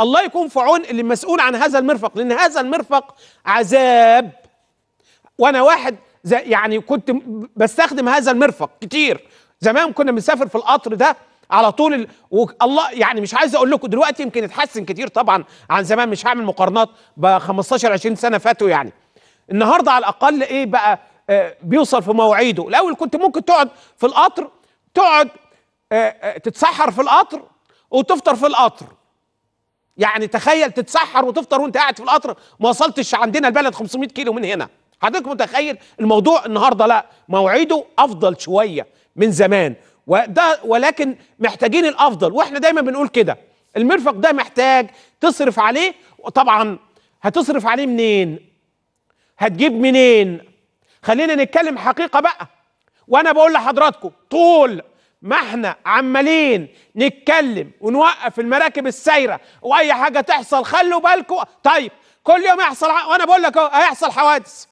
الله يكون في عون اللي مسؤول عن هذا المرفق لان هذا المرفق عذاب وانا واحد زي يعني كنت بستخدم هذا المرفق كتير زمان كنا بنسافر في القطر ده على طول ال... والله يعني مش عايز اقول لكم دلوقتي يمكن اتحسن كتير طبعا عن زمان مش هعمل مقارنات ب 15 20 سنه فاتوا يعني النهارده على الاقل ايه بقى آه، بيوصل في مواعيده الاول كنت ممكن تقعد في القطر تقعد آه، آه، تتسحر في القطر وتفطر في القطر يعني تخيل تتسحر وتفطر وانت قاعد في القطر ما وصلتش عندنا البلد 500 كيلو من هنا حضرتك متخيل الموضوع النهارده لا موعده افضل شويه من زمان وده ولكن محتاجين الافضل واحنا دايما بنقول كده المرفق ده محتاج تصرف عليه وطبعا هتصرف عليه منين هتجيب منين خلينا نتكلم حقيقه بقى وانا بقول لحضراتكم طول ما احنا عمالين نتكلم ونوقف المراكب السايره واي حاجه تحصل خلوا بالكم طيب كل يوم يحصل وانا بقول لك هيحصل حوادث